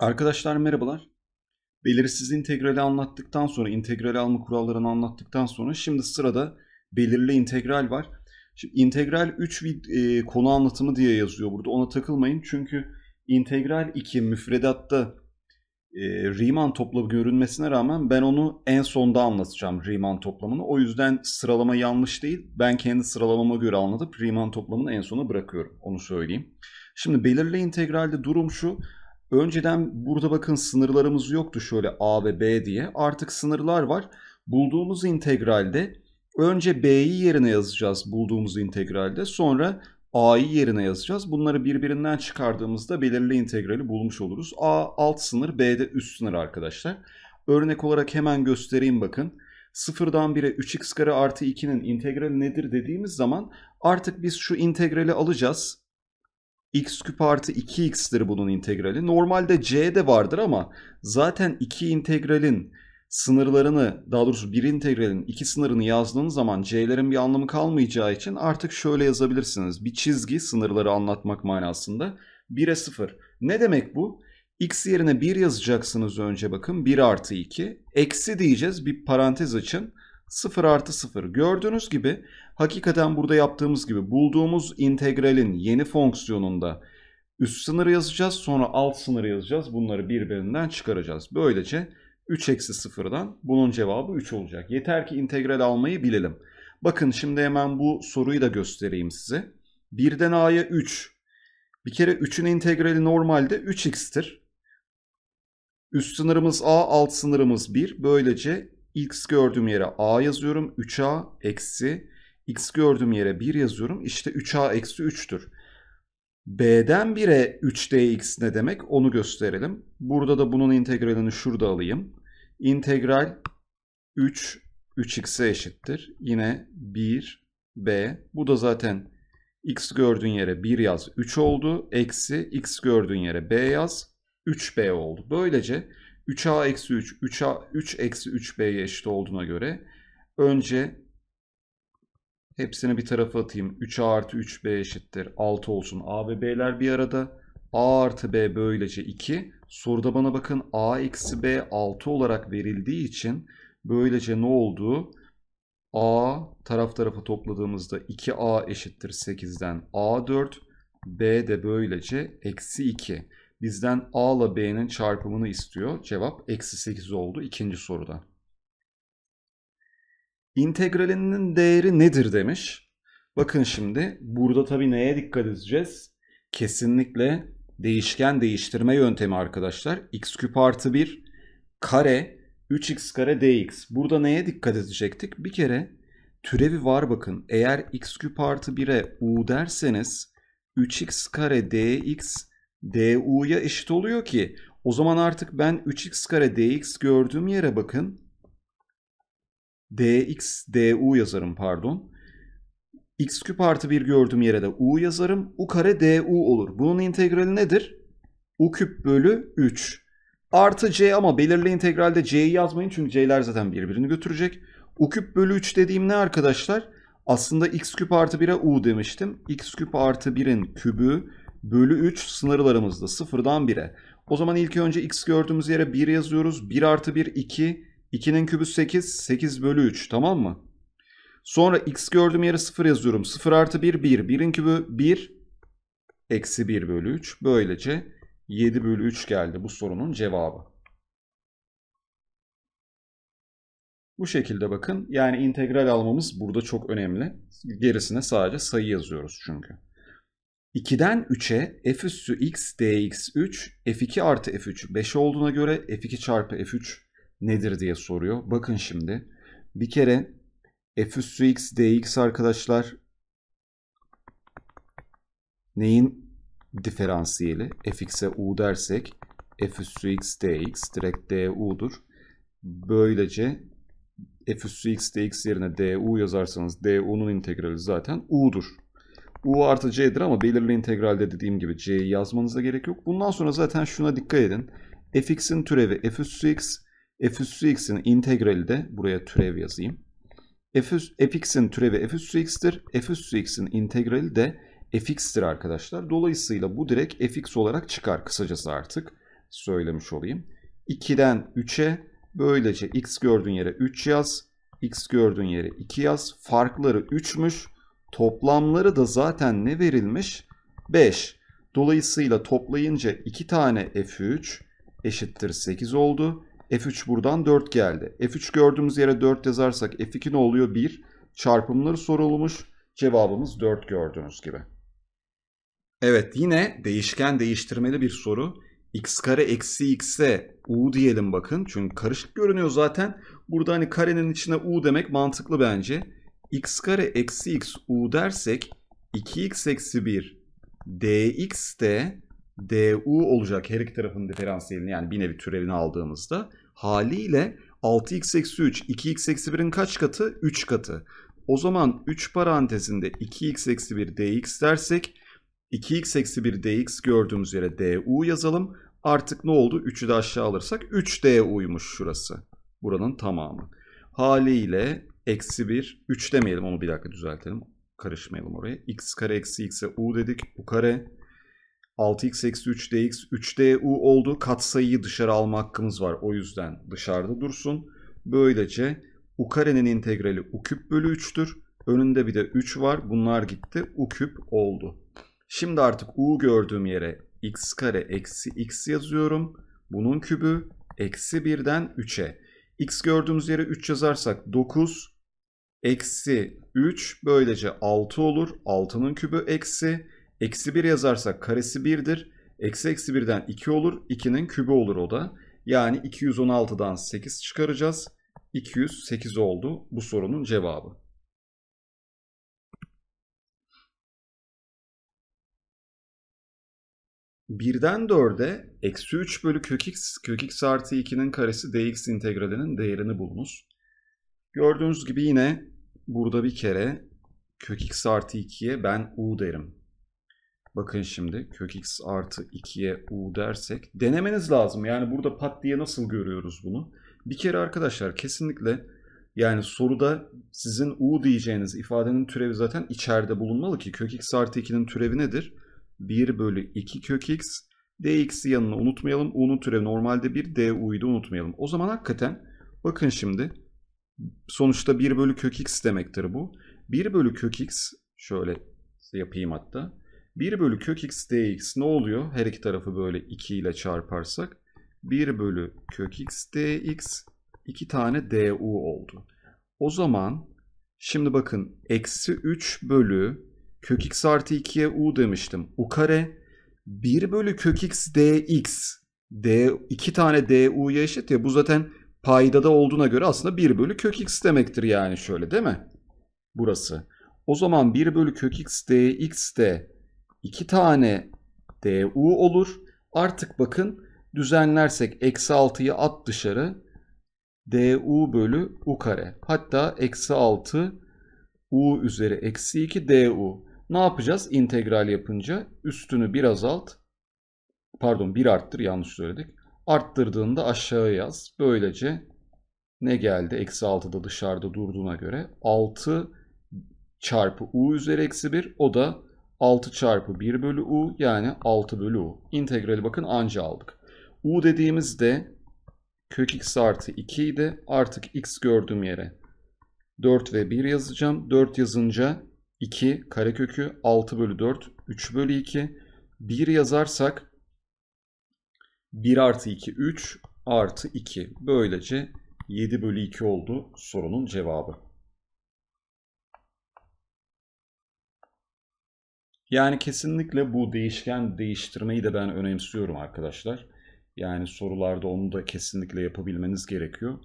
Arkadaşlar merhabalar. Belirsiz integrali anlattıktan sonra, integral alma kurallarını anlattıktan sonra şimdi sırada belirli integral var. Şimdi integral 3 e, konu anlatımı diye yazıyor burada. Ona takılmayın çünkü integral 2 müfredatta e, Riemann toplamı görünmesine rağmen ben onu en sonda anlatacağım Riemann toplamını. O yüzden sıralama yanlış değil. Ben kendi sıralamama göre anlatıp Riemann toplamını en sona bırakıyorum. Onu söyleyeyim. Şimdi belirli integralde durum şu. Önceden burada bakın sınırlarımız yoktu şöyle a ve b diye. Artık sınırlar var. Bulduğumuz integralde önce b'yi yerine yazacağız bulduğumuz integralde. Sonra a'yı yerine yazacağız. Bunları birbirinden çıkardığımızda belirli integrali bulmuş oluruz. a alt sınır b de üst sınır arkadaşlar. Örnek olarak hemen göstereyim bakın. sıfırdan 1'e 3x kare artı 2'nin integrali nedir dediğimiz zaman artık biz şu integrali alacağız x küp artı 2x'tir bunun integrali. Normalde c de vardır ama zaten iki integralin sınırlarını daha doğrusu bir integralin iki sınırını yazdığınız zaman c'lerin bir anlamı kalmayacağı için artık şöyle yazabilirsiniz. Bir çizgi sınırları anlatmak manasında 1'e 0. Ne demek bu? x yerine 1 yazacaksınız önce bakın 1 artı 2. Eksi diyeceğiz bir parantez açın. 0 artı 0. Gördüğünüz gibi hakikaten burada yaptığımız gibi bulduğumuz integralin yeni fonksiyonunda üst sınırı yazacağız. Sonra alt sınırı yazacağız. Bunları birbirinden çıkaracağız. Böylece 3 eksi 0'dan bunun cevabı 3 olacak. Yeter ki integral almayı bilelim. Bakın şimdi hemen bu soruyu da göstereyim size. 1'den a'ya 3. Bir kere 3'ün integrali normalde 3x'tir. Üst sınırımız a, alt sınırımız 1. Böylece x gördüğüm yere a yazıyorum. 3a eksi x gördüğüm yere 1 yazıyorum. İşte 3a eksi 3'tür. b'den 1'e 3dx ne demek onu gösterelim. Burada da bunun integralini şurada alayım. İntegral 3 3x'e eşittir. Yine 1 b. Bu da zaten x gördüğün yere 1 yaz 3 oldu. Eksi x gördüğün yere b yaz 3b oldu. Böylece 3a eksi 3, 3a 3 eksi 3b'ye eşit olduğuna göre önce hepsini bir tarafa atayım. 3a artı 3b eşittir 6 olsun. a ve b'ler bir arada. a artı b böylece 2. Soruda bana bakın a eksi b 6 olarak verildiği için böylece ne oldu? a taraf tarafa topladığımızda 2a eşittir 8'den a 4. b de böylece eksi 2 bizden A ile B'nin çarpımını istiyor. Cevap eksi 8 oldu ikinci soruda. İntegralinin değeri nedir demiş. Bakın şimdi burada tabi neye dikkat edeceğiz? Kesinlikle değişken değiştirme yöntemi arkadaşlar. x küp artı 1 kare 3x kare dx. Burada neye dikkat edecektik? Bir kere türevi var bakın. Eğer x küp artı 1'e u derseniz 3x kare dx du'ya eşit oluyor ki o zaman artık ben 3x kare dx gördüğüm yere bakın. dx du yazarım pardon. x küp artı 1 gördüğüm yere de u yazarım. u kare du olur. Bunun integrali nedir? u küp bölü 3. Artı c ama belirli integralde c'yi yazmayın çünkü c'ler zaten birbirini götürecek. u küp bölü 3 dediğim ne arkadaşlar? Aslında x küp artı 1'e u demiştim. x küp artı 1'in kübü bölü 3 sınırlarımızda sıfırdan 1'e. O zaman ilk önce x gördüğümüz yere 1 yazıyoruz. 1 artı 1 2. 2'nin kübü 8. 8 bölü 3 tamam mı? Sonra x gördüğüm yere 0 yazıyorum. 0 artı 1 1. 1'in kübü 1. Eksi 1 bölü 3. Böylece 7 bölü 3 geldi bu sorunun cevabı. Bu şekilde bakın. Yani integral almamız burada çok önemli. Gerisine sadece sayı yazıyoruz çünkü. 2'den 3'e f üssü x dx 3 f2 artı f3 5 olduğuna göre f2 çarpı f3 nedir diye soruyor. Bakın şimdi bir kere f üssü x dx arkadaşlar neyin diferansiyeli fx'e u dersek f üssü x dx direkt du'dur. Böylece f üssü x dx yerine du yazarsanız du'nun integrali zaten u'dur u artı c'dir ama belirli integralde dediğim gibi c'yi yazmanıza gerek yok. Bundan sonra zaten şuna dikkat edin. fx'in türevi f üssü x, f üssü x'in integrali de buraya türev yazayım. F, fx'in türevi f üssü x'tir. f üssü x'in integrali de fx'tir arkadaşlar. Dolayısıyla bu direkt fx olarak çıkar kısacası artık. Söylemiş olayım. 2'den 3'e böylece x gördüğün yere 3 yaz. x gördüğün yere 2 yaz. Farkları 3'müş. Toplamları da zaten ne verilmiş? 5. Dolayısıyla toplayınca 2 tane F3 eşittir 8 oldu. F3 buradan 4 geldi. F3 gördüğümüz yere 4 yazarsak F2 ne oluyor? 1. Çarpımları sorulmuş. Cevabımız 4 gördüğünüz gibi. Evet yine değişken değiştirmeli bir soru. x kare eksi x'e u diyelim bakın. Çünkü karışık görünüyor zaten. Burada hani karenin içine u demek mantıklı bence x kare eksi x u dersek 2x eksi 1 dx de du olacak her iki tarafın diferansiyelini yani bir nevi türevini aldığımızda haliyle 6x eksi 3 2x eksi 1'in kaç katı? 3 katı. O zaman 3 parantezinde 2x eksi 1 dx dersek 2x eksi 1 dx gördüğümüz yere du yazalım. Artık ne oldu? 3'ü de aşağı alırsak 3 du'ymuş şurası. Buranın tamamı. Haliyle eksi 1. 3 demeyelim onu bir dakika düzeltelim. Karışmayalım oraya. x kare eksi x'e u dedik. u kare 6x eksi 3 dx 3 du oldu. Katsayıyı dışarı alma hakkımız var. O yüzden dışarıda dursun. Böylece u karenin integrali u küp bölü 3'tür. Önünde bir de 3 var. Bunlar gitti. u küp oldu. Şimdi artık u gördüğüm yere x kare eksi x yazıyorum. Bunun kübü eksi 1'den 3'e x gördüğümüz yere 3 yazarsak 9 eksi 3 böylece 6 olur. 6'nın kübü eksi. Eksi 1 yazarsak karesi 1'dir. Eksi eksi 1'den 2 olur. 2'nin kübü olur o da. Yani 216'dan 8 çıkaracağız. 208 oldu bu sorunun cevabı. 1'den 4'e eksi 3 bölü kök x, kök x artı 2'nin karesi dx integralinin değerini bulunuz. Gördüğünüz gibi yine burada bir kere kök x artı 2'ye ben u derim. Bakın şimdi kök x artı 2'ye u dersek denemeniz lazım. Yani burada pat diye nasıl görüyoruz bunu? Bir kere arkadaşlar kesinlikle yani soruda sizin u diyeceğiniz ifadenin türevi zaten içeride bulunmalı ki kök x artı 2'nin türevi nedir? 1 bölü 2 kök x. Dx'i yanına unutmayalım. U'nun türevi normalde 1. Du'yu da unutmayalım. O zaman hakikaten bakın şimdi sonuçta 1 bölü kök x demektir bu. 1 bölü kök x şöyle yapayım hatta. 1 bölü kök x dx ne oluyor? Her iki tarafı böyle 2 ile çarparsak 1 bölü kök x dx 2 tane du oldu. O zaman şimdi bakın eksi 3 bölü kök x artı 2'ye u demiştim. U kare 1 bölü kök x dx. D, 2 tane du'ya eşit ya bu zaten paydada olduğuna göre aslında 1 bölü kök x demektir yani şöyle değil mi? Burası. O zaman 1 bölü kök x dx de 2 tane du olur. Artık bakın düzenlersek eksi 6'yı at dışarı du bölü u kare. Hatta eksi 6 u üzeri eksi 2 du. Ne yapacağız integral yapınca? Üstünü bir azalt. Pardon bir arttır yanlış söyledik. Arttırdığında aşağıya yaz. Böylece ne geldi? Eksi 6'da dışarıda durduğuna göre 6 çarpı u üzeri eksi 1 o da 6 çarpı 1 bölü u yani 6 bölü u. İntegrali bakın anca aldık. u dediğimizde kök x artı 2 idi. Artık x gördüğüm yere 4 ve 1 yazacağım. 4 yazınca 2 karekökü 6 bölü 4 3 bölü 2 1 yazarsak 1 artı 2 3 artı 2 böylece 7 bölü 2 oldu sorunun cevabı. Yani kesinlikle bu değişken değiştirmeyi de ben önemsiyorum arkadaşlar. Yani sorularda onu da kesinlikle yapabilmeniz gerekiyor.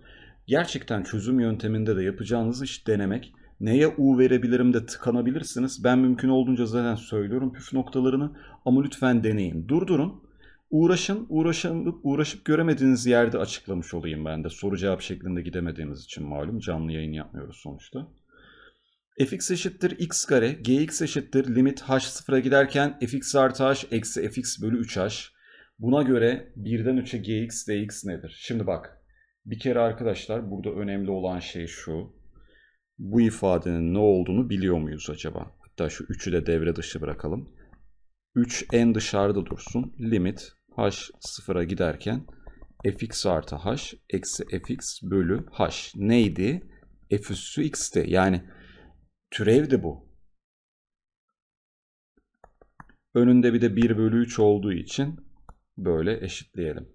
Gerçekten çözüm yönteminde de yapacağınız iş denemek neye U verebilirim de tıkanabilirsiniz. Ben mümkün olduğunca zaten söylüyorum püf noktalarını ama lütfen deneyin. Durdurun. Uğraşın, uğraşın, uğraşıp göremediğiniz yerde açıklamış olayım ben de. Soru cevap şeklinde gidemediğimiz için malum canlı yayın yapmıyoruz sonuçta. fx eşittir x kare, gx eşittir limit h sıfıra giderken fx artı h eksi fx bölü 3h. Buna göre 1'den 3'e gx dx nedir? Şimdi bak bir kere arkadaşlar burada önemli olan şey şu bu ifadenin ne olduğunu biliyor muyuz acaba? Hatta şu 3'ü de devre dışı bırakalım. 3 en dışarıda dursun. Limit h sıfıra giderken fx artı h eksi fx bölü h neydi? f üssü x'ti. Yani türevdi bu. Önünde bir de 1 bölü 3 olduğu için böyle eşitleyelim.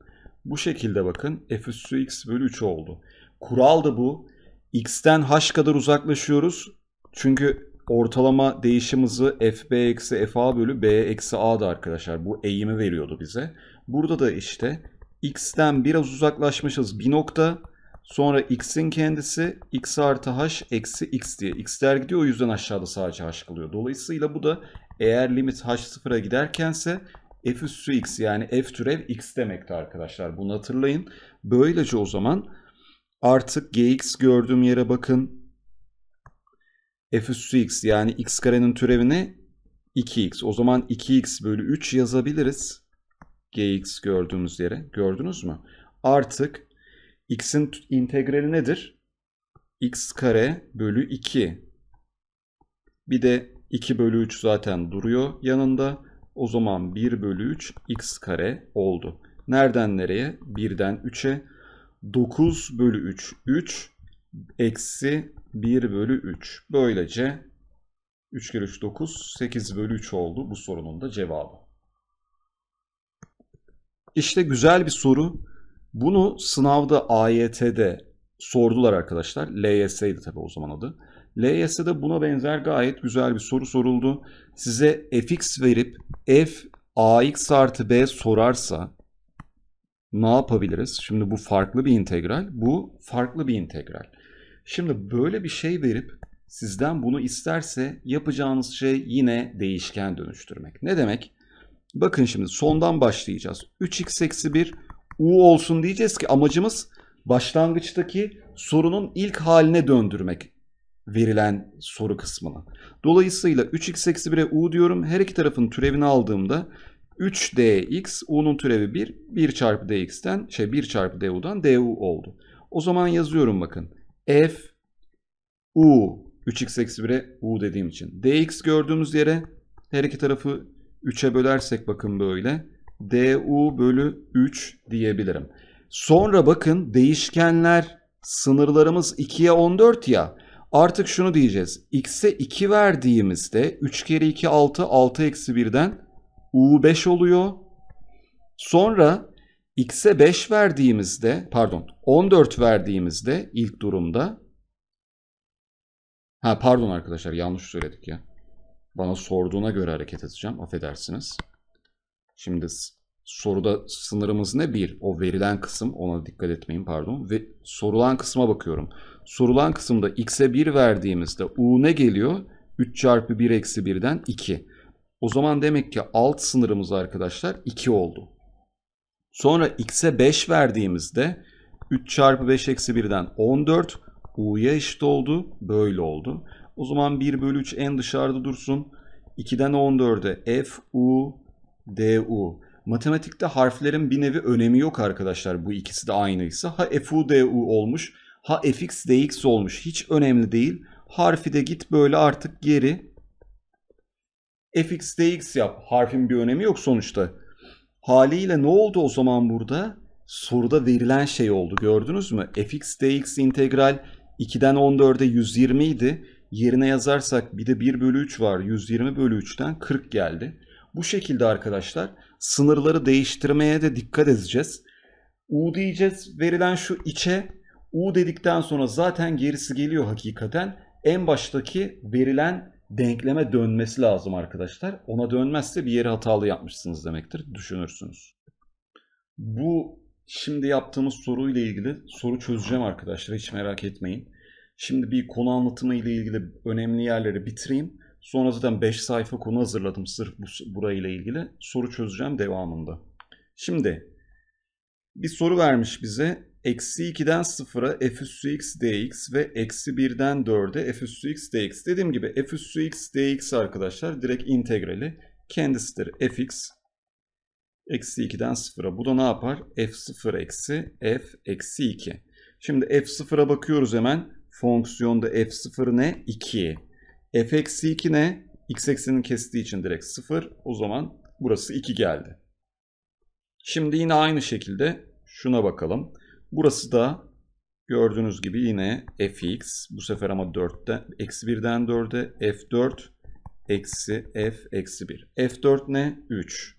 Bu şekilde bakın f üssü x bölü 3 oldu. Kural da bu x'ten h kadar uzaklaşıyoruz. Çünkü ortalama değişim hızı fb eksi fa bölü b eksi a'da arkadaşlar. Bu eğimi veriyordu bize. Burada da işte x'ten biraz uzaklaşmışız bir nokta. Sonra x'in kendisi x artı h eksi x diye. x'ler gidiyor o yüzden aşağıda sadece h kalıyor. Dolayısıyla bu da eğer limit h sıfıra giderkense f üssü x yani f türev x demekti arkadaşlar. Bunu hatırlayın. Böylece o zaman Artık gx gördüğüm yere bakın. f üstü x yani x karenin türevine 2x. O zaman 2x bölü 3 yazabiliriz. gx gördüğümüz yere. Gördünüz mü? Artık x'in integrali nedir? x kare bölü 2. Bir de 2 bölü 3 zaten duruyor yanında. O zaman 1 bölü 3 x kare oldu. Nereden nereye? 1'den 3'e. 9 bölü 3 3 eksi 1 bölü 3. Böylece 3 kere 3 9 8 bölü 3 oldu bu sorunun da cevabı. İşte güzel bir soru. Bunu sınavda AYT'de sordular arkadaşlar. LYS'ydi tabi o zaman adı. LYS'de buna benzer gayet güzel bir soru soruldu. Size fx verip f ax artı b sorarsa ne yapabiliriz? Şimdi bu farklı bir integral, bu farklı bir integral. Şimdi böyle bir şey verip sizden bunu isterse yapacağınız şey yine değişken dönüştürmek. Ne demek? Bakın şimdi sondan başlayacağız. 3x eksi 1 u olsun diyeceğiz ki amacımız başlangıçtaki sorunun ilk haline döndürmek verilen soru kısmına. Dolayısıyla 3x eksi 1'e u diyorum. Her iki tarafın türevini aldığımda 3dx u'nun türevi 1. 1 çarpı dx'ten şey 1 çarpı du'dan du oldu. O zaman yazıyorum bakın. f u 3x eksi 1'e u dediğim için. dx gördüğümüz yere her iki tarafı 3'e bölersek bakın böyle. du bölü 3 diyebilirim. Sonra bakın değişkenler sınırlarımız 2'ye 14 ya. Artık şunu diyeceğiz. x'e 2 verdiğimizde 3 kere 2 6 6 eksi 1'den U5 oluyor. Sonra x'e 5 verdiğimizde pardon 14 verdiğimizde ilk durumda ha pardon arkadaşlar yanlış söyledik ya. Bana sorduğuna göre hareket edeceğim affedersiniz. Şimdi soruda sınırımız ne? 1. O verilen kısım ona dikkat etmeyin pardon. Ve sorulan kısma bakıyorum. Sorulan kısımda x'e 1 verdiğimizde u ne geliyor? 3 çarpı 1 eksi 1'den 2. O zaman demek ki alt sınırımız arkadaşlar 2 oldu. Sonra x'e 5 verdiğimizde 3 çarpı 5 eksi 1'den 14 u'ya eşit oldu. Böyle oldu. O zaman 1 bölü 3 en dışarıda dursun. 2'den 14'e f u d u. Matematikte harflerin bir nevi önemi yok arkadaşlar. Bu ikisi de aynıysa. Ha f u d u olmuş ha fx dx olmuş. Hiç önemli değil. Harfi de git böyle artık geri fx dx yap. Harfin bir önemi yok sonuçta. Haliyle ne oldu o zaman burada? Soruda verilen şey oldu. Gördünüz mü? fx dx integral 2'den 14'e 120 idi. Yerine yazarsak bir de 1 bölü 3 var. 120 bölü 3'ten 40 geldi. Bu şekilde arkadaşlar sınırları değiştirmeye de dikkat edeceğiz. U diyeceğiz verilen şu içe. U dedikten sonra zaten gerisi geliyor hakikaten. En baştaki verilen denkleme dönmesi lazım arkadaşlar. Ona dönmezse bir yeri hatalı yapmışsınız demektir. Düşünürsünüz. Bu şimdi yaptığımız soruyla ilgili soru çözeceğim arkadaşlar. Hiç merak etmeyin. Şimdi bir konu anlatımı ile ilgili önemli yerleri bitireyim. Sonra zaten 5 sayfa konu hazırladım sırf bu, burayla ilgili. Soru çözeceğim devamında. Şimdi bir soru vermiş bize eksi 2'den 0'a f üssü x dx ve eksi 1'den 4'e f üssü x dx. Dediğim gibi f üssü x dx arkadaşlar direkt integrali kendisidir fx eksi 2'den 0'a. Bu da ne yapar? f0 eksi f eksi 2. Şimdi f0'a bakıyoruz hemen. Fonksiyonda f0 ne? 2. f eksi 2 ne? x eksenini kestiği için direkt 0. O zaman burası 2 geldi. Şimdi yine aynı şekilde şuna bakalım. Burası da gördüğünüz gibi yine fx. Bu sefer ama 4'ten, eksi 1'den 4'e f4 eksi f eksi 1. f4 ne? 3.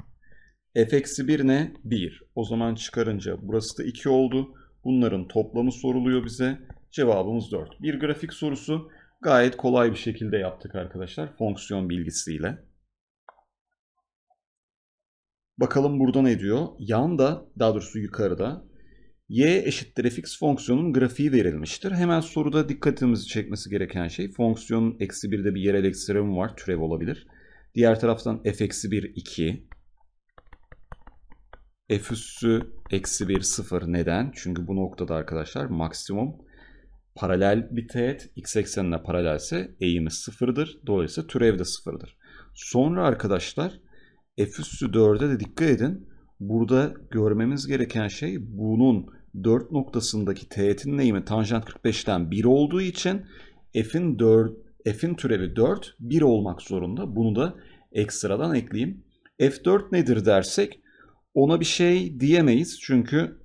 f eksi 1 ne? 1. O zaman çıkarınca burası da 2 oldu. Bunların toplamı soruluyor bize. Cevabımız 4. Bir grafik sorusu gayet kolay bir şekilde yaptık arkadaşlar fonksiyon bilgisiyle. Bakalım burada ne diyor? Yanda daha doğrusu yukarıda y eşittir fx fonksiyonun grafiği verilmiştir. Hemen soruda dikkatimizi çekmesi gereken şey fonksiyonun eksi birde bir yerel ekstremi var. Türev olabilir. Diğer taraftan f eksi 1 2 f üssü eksi 1 0 neden? Çünkü bu noktada arkadaşlar maksimum paralel bir teğet x eksenine paralelse eğimi sıfırdır. Dolayısıyla türev de sıfırdır. Sonra arkadaşlar f üssü 4'e de dikkat edin. Burada görmemiz gereken şey bunun 4 noktasındaki teğetin eğimi tanjant 45'ten 1 olduğu için f'in 4 f'in türevi 4 1 olmak zorunda. Bunu da ekstradan ekleyeyim. f4 nedir dersek ona bir şey diyemeyiz çünkü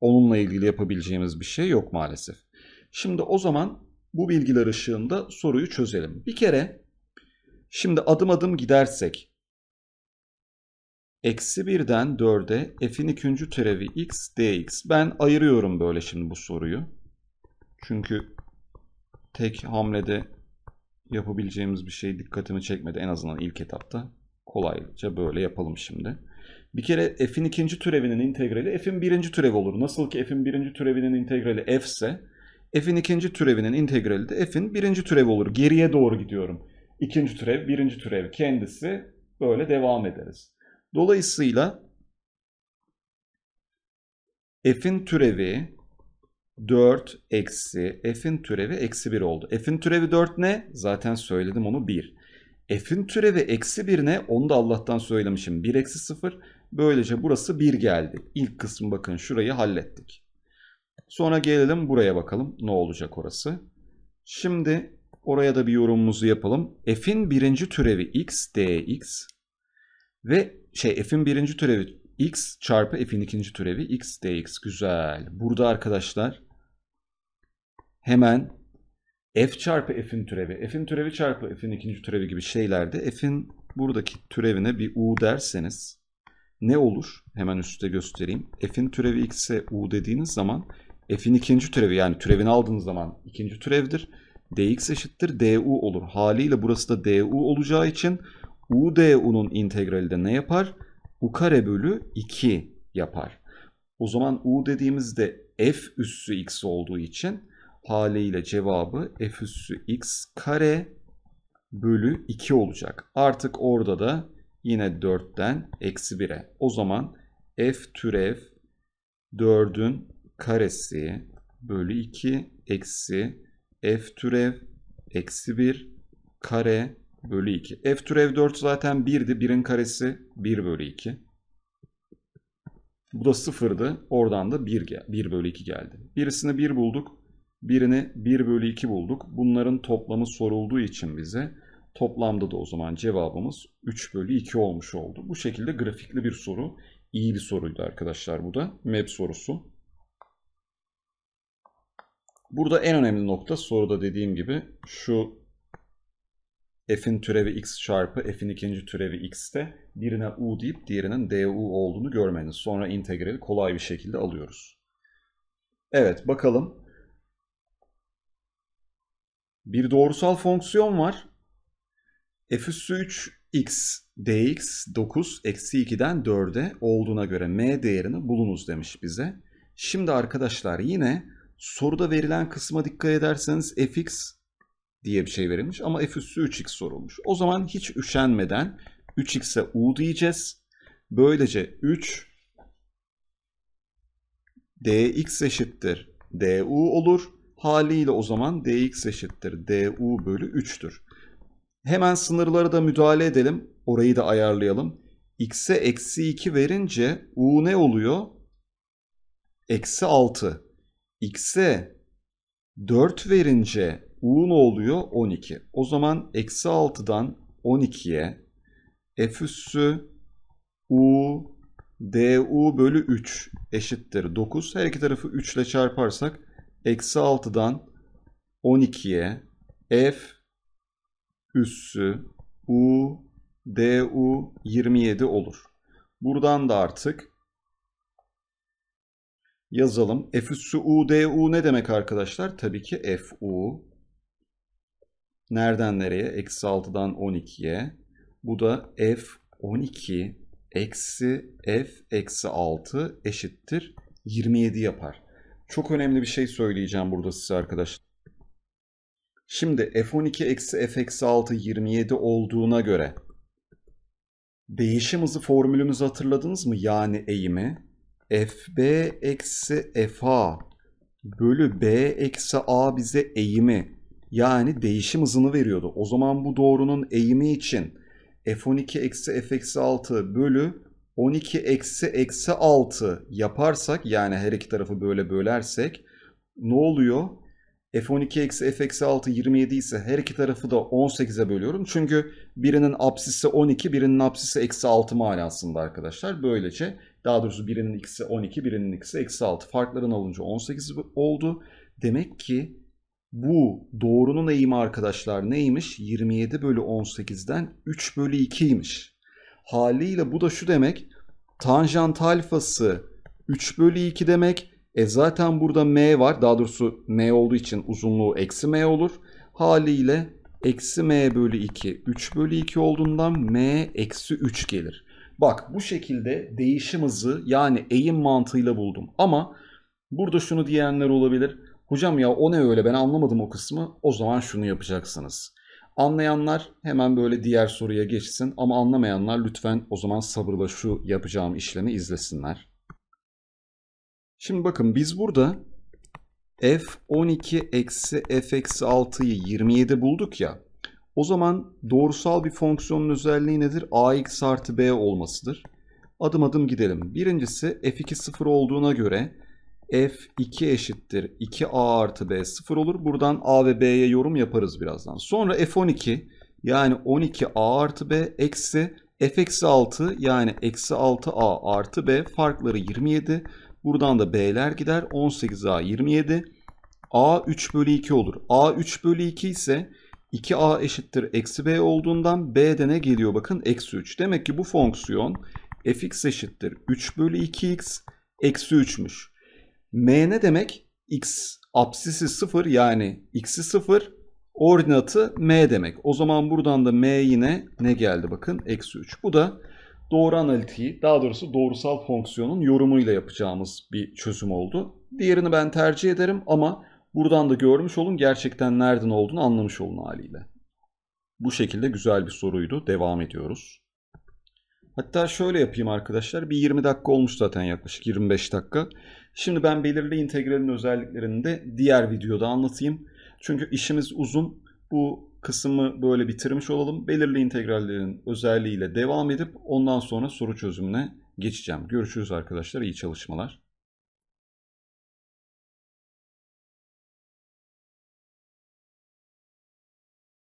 onunla ilgili yapabileceğimiz bir şey yok maalesef. Şimdi o zaman bu bilgiler ışığında soruyu çözelim. Bir kere şimdi adım adım gidersek Eksi birden dörde f'in ikinci türevi x dx. Ben ayırıyorum böyle şimdi bu soruyu. Çünkü tek hamlede yapabileceğimiz bir şey dikkatimi çekmedi en azından ilk etapta. Kolayca böyle yapalım şimdi. Bir kere f'in ikinci türevinin integrali f'in birinci türevi olur. Nasıl ki f'in birinci türevinin integrali f ise f'in ikinci türevinin integrali de f'in birinci türevi olur. Geriye doğru gidiyorum. İkinci türev, birinci türev kendisi böyle devam ederiz. Dolayısıyla f'in türevi 4 eksi f'in türevi eksi 1 oldu. F'in türevi 4 ne? Zaten söyledim onu 1. F'in türevi eksi 1 ne? Onu da Allah'tan söylemişim. 1 eksi 0. Böylece burası 1 geldi. İlk kısım bakın şurayı hallettik. Sonra gelelim buraya bakalım ne olacak orası. Şimdi oraya da bir yorumumuzu yapalım. F'in birinci türevi x dx ve şey f'in birinci türevi x çarpı f'in ikinci türevi x dx. Güzel. Burada arkadaşlar hemen f çarpı f'in türevi, f'in türevi çarpı f'in ikinci türevi gibi şeylerde f'in buradaki türevine bir u derseniz ne olur? Hemen üstte göstereyim. f'in türevi x'e u dediğiniz zaman f'in ikinci türevi yani türevini aldığınız zaman ikinci türevdir. dx eşittir du olur. Haliyle burası da du olacağı için u du'nun integrali de ne yapar? u kare bölü 2 yapar. O zaman u dediğimizde f üssü x olduğu için haliyle cevabı f üssü x kare bölü 2 olacak. Artık orada da yine 4'ten eksi 1'e. O zaman f türev 4'ün karesi bölü 2 eksi f türev eksi 1 kare bölü 2. F tür türev 4 zaten 1'di. 1'in karesi 1 bölü 2. Bu da 0'dı. Oradan da 1, 1 bölü 2 geldi. Birisini 1 bulduk. Birini 1 bölü 2 bulduk. Bunların toplamı sorulduğu için bize toplamda da o zaman cevabımız 3 bölü 2 olmuş oldu. Bu şekilde grafikli bir soru. İyi bir soruydu arkadaşlar bu da. MEP sorusu. Burada en önemli nokta soruda dediğim gibi şu f'in türevi x çarpı f'in ikinci türevi x'te birine u deyip diğerinin du olduğunu görmeniz. Sonra integrali kolay bir şekilde alıyoruz. Evet bakalım. Bir doğrusal fonksiyon var. f üssü 3 x dx 9 eksi 2'den 4'e olduğuna göre m değerini bulunuz demiş bize. Şimdi arkadaşlar yine soruda verilen kısma dikkat ederseniz fx diye bir şey verilmiş ama f üssü 3x sorulmuş. O zaman hiç üşenmeden 3x'e u diyeceğiz. Böylece 3 dx eşittir du olur. Haliyle o zaman dx eşittir du bölü 3'tür. Hemen sınırları da müdahale edelim. Orayı da ayarlayalım. x'e eksi 2 verince u ne oluyor? Eksi 6. x'e 4 verince U ne oluyor? 12. O zaman eksi 6'dan 12'ye f üssü U du bölü 3 eşittir 9. Her iki tarafı 3 ile çarparsak eksi 6'dan 12'ye f üssü U du 27 olur. Buradan da artık yazalım. F üssü U du ne demek arkadaşlar? Tabii ki f u Nereden nereye? Eksi 6'dan 12'ye. Bu da f 12 eksi f eksi 6 eşittir 27 yapar. Çok önemli bir şey söyleyeceğim burada size arkadaşlar. Şimdi f12 eksi f eksi 6 27 olduğuna göre değişim hızı formülümüzü hatırladınız mı? Yani eğimi fb eksi fa bölü b eksi a bize eğimi yani değişim hızını veriyordu. O zaman bu doğrunun eğimi için f12 eksi f eksi 6 bölü 12 eksi eksi 6 yaparsak yani her iki tarafı böyle bölersek ne oluyor? f12 eksi f eksi 6 27 ise her iki tarafı da 18'e bölüyorum. Çünkü birinin apsisi 12 birinin apsisi eksi 6 manasında arkadaşlar. Böylece daha doğrusu birinin x'i 12 birinin x'i eksi 6 farklarını alınca 18 oldu. Demek ki bu doğrunun eğimi arkadaşlar neymiş? 27 bölü 18'den 3 bölü 2'ymiş. Haliyle bu da şu demek. Tanjant alfası 3 bölü 2 demek. E zaten burada m var. Daha doğrusu m olduğu için uzunluğu eksi m olur. Haliyle eksi m bölü 2 3 bölü 2 olduğundan m eksi 3 gelir. Bak bu şekilde değişim hızı yani eğim mantığıyla buldum. Ama burada şunu diyenler olabilir. Hocam ya o ne öyle ben anlamadım o kısmı. O zaman şunu yapacaksınız. Anlayanlar hemen böyle diğer soruya geçsin ama anlamayanlar lütfen o zaman sabırla şu yapacağım işlemi izlesinler. Şimdi bakın biz burada f12 eksi f-6'yı eksi 27 bulduk ya. O zaman doğrusal bir fonksiyonun özelliği nedir? ax artı b olmasıdır. Adım adım gidelim. Birincisi f2 sıfır olduğuna göre F2 eşittir 2A artı B 0 olur. Buradan A ve B'ye yorum yaparız birazdan. Sonra F12 yani 12A artı B eksi F eksi 6 yani eksi 6A artı B farkları 27. Buradan da B'ler gider 18A 27. A 3 bölü 2 olur. A 3 bölü 2 ise 2A eşittir eksi B olduğundan B'de ne geliyor bakın eksi 3. Demek ki bu fonksiyon Fx eşittir 3 bölü 2x eksi 3'müş. M ne demek? X apsisi 0 yani x'i 0 ordinatı m demek. O zaman buradan da m yine ne geldi bakın? Eksi 3. Bu da doğru analitiği daha doğrusu doğrusal fonksiyonun yorumuyla yapacağımız bir çözüm oldu. Diğerini ben tercih ederim ama buradan da görmüş olun gerçekten nereden olduğunu anlamış olun haliyle. Bu şekilde güzel bir soruydu. Devam ediyoruz. Hatta şöyle yapayım arkadaşlar. Bir 20 dakika olmuş zaten yaklaşık 25 dakika. Şimdi ben belirli integralin özelliklerini de diğer videoda anlatayım. Çünkü işimiz uzun. Bu kısmı böyle bitirmiş olalım. Belirli integrallerin özelliğiyle devam edip ondan sonra soru çözümüne geçeceğim. Görüşürüz arkadaşlar. İyi çalışmalar.